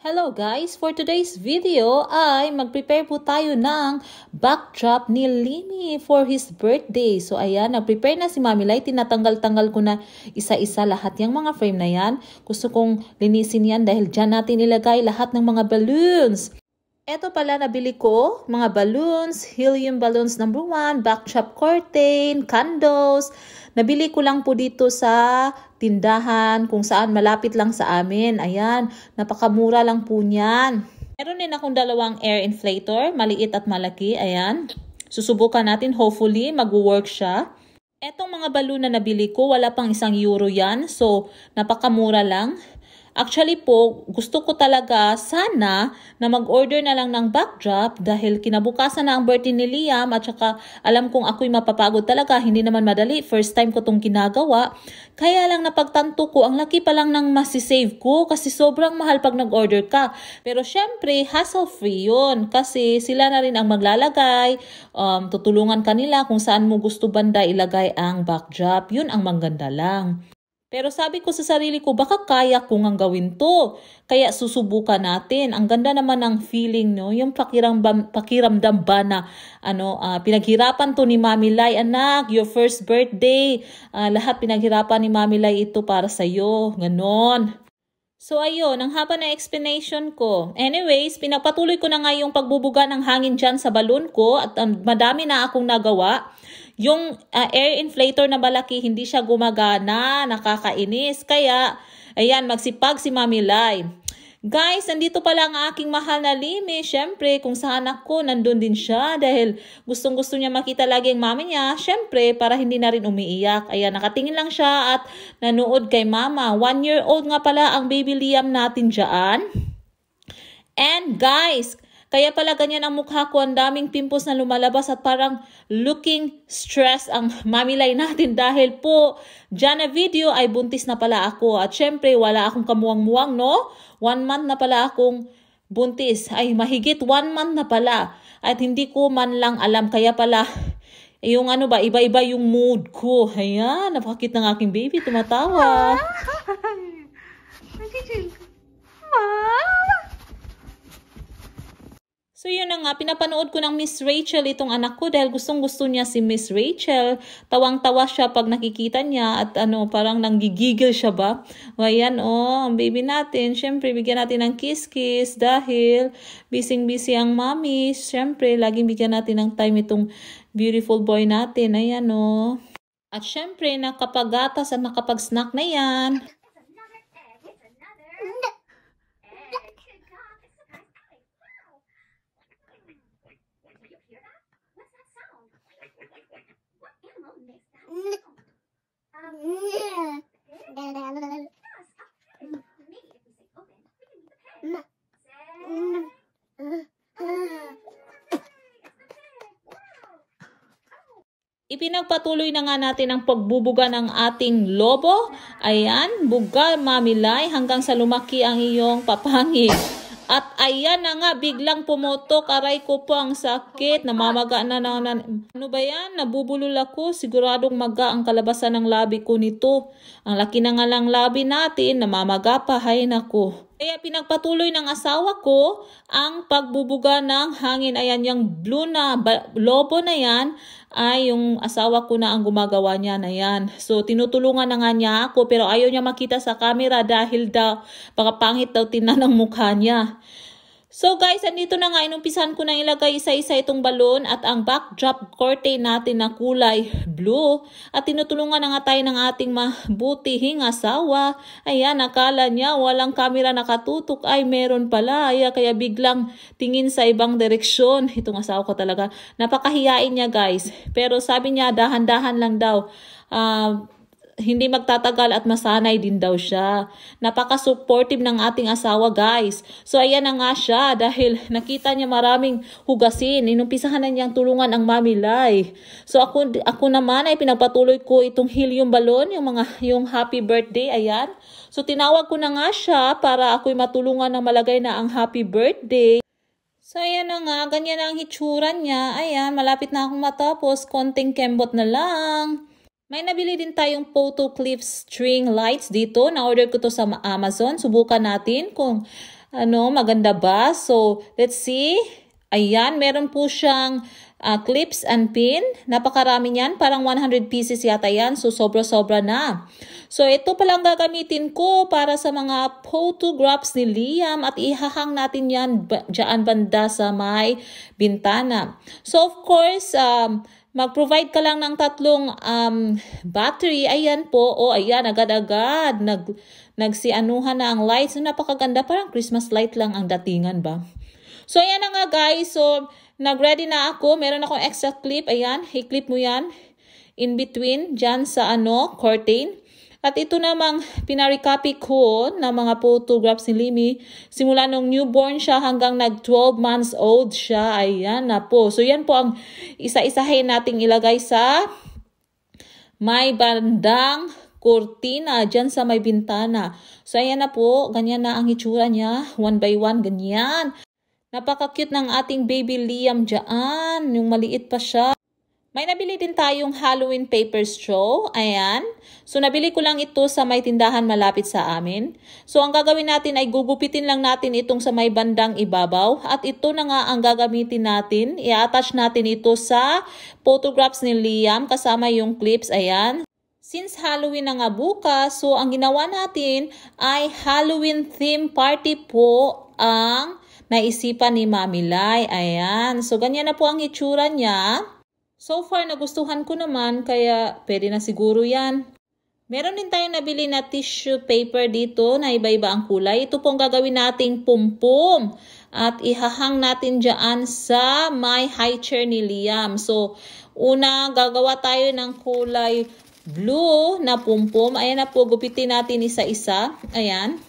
Hello guys! For today's video ay mag-prepare po tayo ng backdrop ni Limi for his birthday. So ayan, nag-prepare na si Mami Light. Tinatanggal-tanggal ko na isa-isa lahat yung mga frame na yan. Gusto kong linisin yan dahil dyan natin ilagay lahat ng mga balloons. Ito pala nabili ko, mga balloons, helium balloons number 1, backdrop curtain, candles. Nabili ko lang po dito sa tindahan kung saan malapit lang sa amin. Ayan, napakamura lang po niyan. Meron din akong dalawang air inflator, maliit at malaki. Ayan, susubukan natin. Hopefully, mag-work siya. Etong mga balloon na nabili ko, wala pang isang euro yan. So, napakamura lang. Actually po, gusto ko talaga sana na mag-order na lang ng backdrop dahil kinabukasan na ang birthday ni Liam at saka alam kong ako'y mapapagod talaga. Hindi naman madali. First time ko tong ginagawa. Kaya lang napagtanto ko, ang laki pa lang ng masisave ko kasi sobrang mahal pag nag-order ka. Pero syempre, hassle-free yun kasi sila na rin ang maglalagay. Um, tutulungan kanila kung saan mo gusto banda ilagay ang backdrop. Yun ang maganda lang. Pero sabi ko sa sarili ko, baka kaya ko nga gawin to. Kaya susubukan natin. Ang ganda naman ng feeling, no? Yung pakiramdam, pakiramdam ba na ano, uh, pinaghirapan to ni Mami Lai, anak, your first birthday. Uh, lahat pinaghirapan ni Mami Lai ito para sa'yo. Ganon. So ayun, ang haba na explanation ko. Anyways, pinapatuloy ko na nga yung pagbubuga ng hangin dyan sa balon ko at um, madami na akong nagawa. Yung uh, air inflator na malaki, hindi siya gumagana, nakakainis. Kaya, ayan, magsipag si Mami Lai. Guys, nandito pala ang aking mahal na Limi. Siyempre, kung sa anak ko, nandun din siya dahil gustong-gusto niya makita lagi ang mami niya. Siyempre, para hindi na rin umiiyak. Ayan, nakatingin lang siya at nanood kay mama. One year old nga pala ang baby Liam natin dyan. And guys, kaya pala ganyan ang mukha ko, ang daming pimples na lumalabas at parang looking stress ang mamilay natin dahil po dyan na video ay buntis na pala ako. At syempre wala akong kamuwang-muwang no, one month na pala akong buntis. Ay mahigit one month na pala at hindi ko man lang alam kaya pala yung ano ba, iba-iba yung mood ko. Ayan, napakakit ng aking baby, tumatawa. Ma! So yun na nga, pinapanood ko ng Miss Rachel itong anak ko dahil gustong gusto niya si Miss Rachel. Tawang-tawa siya pag nakikita niya at ano, parang nanggigigil siya ba? O ayan o, oh, ang baby natin, syempre bigyan natin ng kiss-kiss dahil bising-busy ang mommy. Syempre, laging bigyan natin ng time itong beautiful boy natin. Ayan o. Oh. At syempre, nakapagatas at nakapag-snack na yan. Ipinagpatuloy na nga natin ang pagbubuga ng ating lobo. Ayan, buga mamilay hanggang sa lumaki ang iyong papangig. At ayan na nga, biglang pumotok. Aray ko po ang sakit. Namamaga na na. na ano ba yan? Nabubulol ako. Siguradong maga ang kalabasan ng labi ko nito. Ang laki na nga lang labi natin. Namamaga pa. Hay nako. Kaya pinagpatuloy ng asawa ko ang pagbubuga ng hangin. Ayan, yung blue na lobo na yan ay yung asawa ko na ang gumagawa niya na yan. So, tinutulungan na nga niya ako pero ayaw niya makita sa camera dahil daw, baka pangit daw tinan ang mukha niya. So guys, andito na nga, inumpisan ko na ilagay isa-isa itong balon at ang backdrop curtain natin na kulay blue. At tinutulungan na nga tayo ng ating mabutihing asawa. Ayan, nakala niya walang camera nakatutok. Ay, meron pala. Ay, kaya biglang tingin sa ibang direksyon. Itong asawa ko talaga. Napakahiyain niya guys. Pero sabi niya, dahan-dahan lang daw. Uh, hindi magtatagal at masanay din daw siya. Napaka-supportive ng ating asawa guys. So ayan na nga siya dahil nakita niya maraming hugasin. Inumpisahan na niyang tulungan ang mamilay. So ako, ako naman ay pinagpatuloy ko itong helium balloon, yung, mga, yung happy birthday, ayan. So tinawag ko na nga siya para ako'y matulungan na malagay na ang happy birthday. So, ayan na nga. Ganyan na ang hitsura niya. Ayan, malapit na akong matapos. Konting kembot na lang. May nabili din tayong photo clip string lights dito. Na-order ko to sa Amazon. Subukan natin kung ano, maganda ba. So, let's see. Ayan, meron po siyang uh, clips and pin. Napakarami niyan. Parang 100 pieces yata yan. So, sobra-sobra na. So, ito palang gagamitin ko para sa mga photographs ni Liam at ihahang natin yan dyan banda sa may bintana. So, of course, um, mag-provide ka lang ng tatlong um, battery, ayan po, o oh, ayan, agad-agad, nag, nagsianuhan na ang lights, napakaganda, parang Christmas light lang ang datingan ba? So, ayan na nga guys, so, nag-ready na ako, meron akong extra clip, ayan, i-clip mo yan, in between, dyan sa ano, curtain, at ito namang pinarecopy ko na mga photographs ni Limi. Simula nung newborn siya hanggang nag 12 months old siya. Ayan na po. So yan po ang isa-isahin nating ilagay sa may bandang kurtina dyan sa may bintana. So ayan na po, ganyan na ang itsura niya. One by one, ganyan. Napaka-cute ng ating baby Liam dyan. Yung maliit pa siya. May nabili din tayong Halloween paper straw. Ayan. So, nabili ko lang ito sa may tindahan malapit sa amin. So, ang gagawin natin ay gugupitin lang natin itong sa may bandang ibabaw. At ito na nga ang gagamitin natin. I-attach natin ito sa photographs ni Liam kasama yung clips. Ayan. Since Halloween na nga bukas, so ang ginawa natin ay Halloween theme party po ang naisipan ni Mami Lai. Ayan. So, ganyan na po ang itsura niya. So far, nagustuhan ko naman kaya pwede na siguro yan. Meron din tayong nabili na tissue paper dito na iba-iba ang kulay. Ito pong gagawin nating pumpum at ihahang natin dyan sa my high chair ni Liam. So, una gagawa tayo ng kulay blue na pumpum. Ayan na po, gupitin natin isa-isa. Ayan.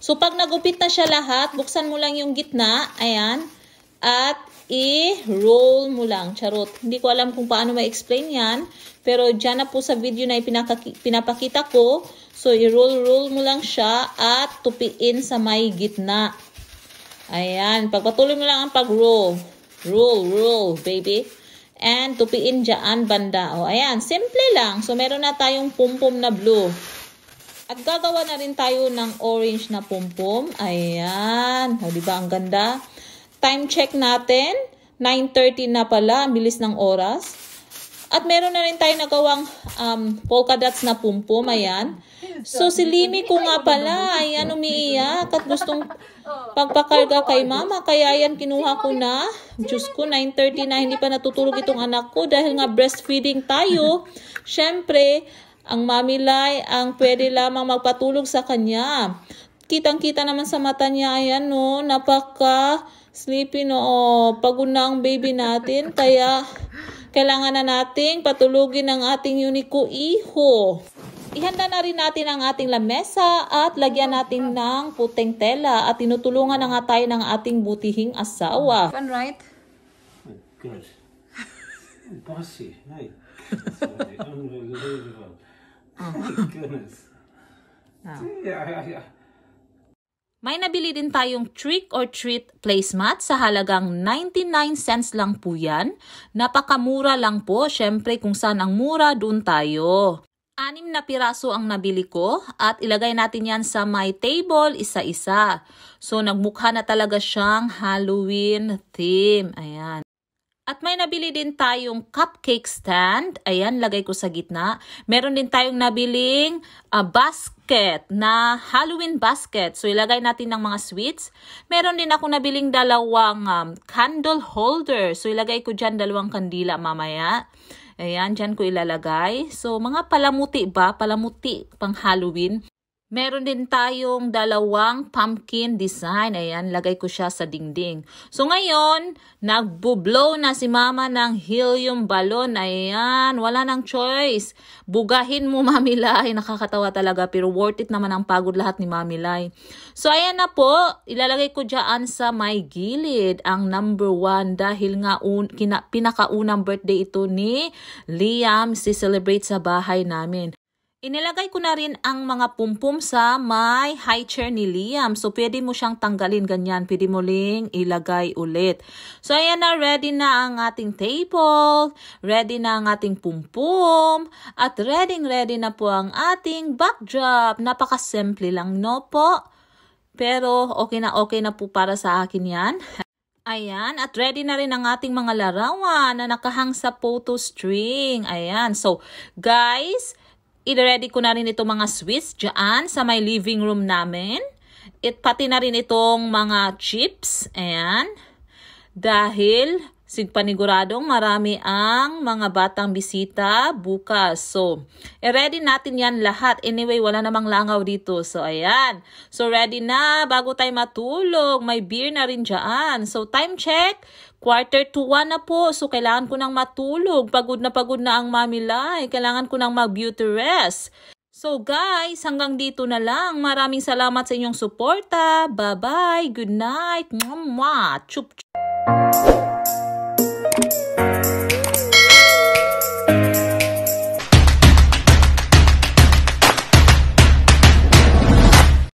So, pag nagupit na siya lahat, buksan mo lang yung gitna. Ayan. At i-roll mo lang. Charot. Hindi ko alam kung paano ma-explain yan. Pero dyan na po sa video na pinapakita ko. So, i-roll-roll mo lang siya at tupiin sa may gitna. Ayan. Pagpatuloy mo lang ang pag-roll. Roll, roll, baby. And tupiin dyan banda. O, ayan. Simple lang. So, meron na tayong pum na blue. At gagawa na rin tayo ng orange na pom Ayan. O, diba? Ang ganda. Time check natin, 9.30 na pala, ang bilis ng oras. At meron na rin tayo nagawang um, polka dots na pumpum, ayan. So, si Limi ko nga pala, ayan, umiiyak at gustong pagpakarga kay mama. Kaya ayan, kinuha ko na. Diyos ko, 9.30 na, hindi pa natutulog itong anak ko dahil nga breastfeeding tayo. syempre ang mamilay ang pwede lamang magpatulog sa kanya. Kitang-kita naman sa mata niya, ayan no, napaka sleepy no. Pagod na ang baby natin, kaya kailangan na nating patulugin ang ating unico iho. Ihanda na rin natin ang ating lamesa at lagyan natin ng puting tela at tinutulungan na nga tayo ng ating butihing asawa. Fun, right? Good. Oh, bossy. Hey. Sorry. Unbelievable. Oh, my goodness. Oh. Yeah, yeah, yeah. May nabili din tayong trick or treat placemat sa halagang 99 cents lang po yan. Napakamura lang po, syempre kung saan ang mura, doon tayo. Anim na piraso ang nabili ko at ilagay natin yan sa my table isa-isa. So nagmukha na talaga siyang Halloween theme. Ayan. At may nabili din tayong cupcake stand. Ayan, lagay ko sa gitna. Meron din tayong nabiling uh, basket na Halloween basket. So, ilagay natin ng mga sweets. Meron din ako nabiling dalawang um, candle holder. So, ilagay ko dyan dalawang kandila mamaya. Ayan, dyan ko ilalagay. So, mga palamuti ba? Palamuti pang Halloween. Meron din tayong dalawang pumpkin design. Ayan, lagay ko siya sa dingding. So ngayon, nagbublow na si mama ng helium balloon. Ayan, wala nang choice. Bugahin mo Mami Lai. Nakakatawa talaga pero worth it naman ang pagod lahat ni Mami Lai. So ayan na po, ilalagay ko dyan sa my gilid ang number one dahil nga un, kina, pinakaunang birthday ito ni Liam si celebrate sa bahay namin. Inilagay ko na rin ang mga pumpum sa my high chair ni Liam. So, pwede mo siyang tanggalin ganyan. Pwede mo ling ilagay ulit. So, ayan na. Ready na ang ating table. Ready na ang ating pumpum. At ready, ready na po ang ating backdrop. Napakasimple lang, no po? Pero, okay na okay na po para sa akin yan. Ayan, at ready na rin ang ating mga larawan na nakahang sa photo string. Ayan, so guys, i-ready ko na rin itong mga sweets dyan sa my living room namin. It, pati na rin itong mga chips. Ayan. Dahil sigpaniguradong marami ang mga batang bisita bukas. So, i-ready natin yan lahat. Anyway, wala namang langaw dito. So, ayan. So, ready na. Bago tayo matulog, may beer na rin dyan. So, time check. Quarter to one na po, so kailangan ko nang matulog. Pagod na pagod na ang mami Lai. Kailangan ko nang mag-beauty rest. So guys, hanggang dito na lang. Maraming salamat sa inyong suporta. Bye-bye. Good night. Mwah! Chup, chup.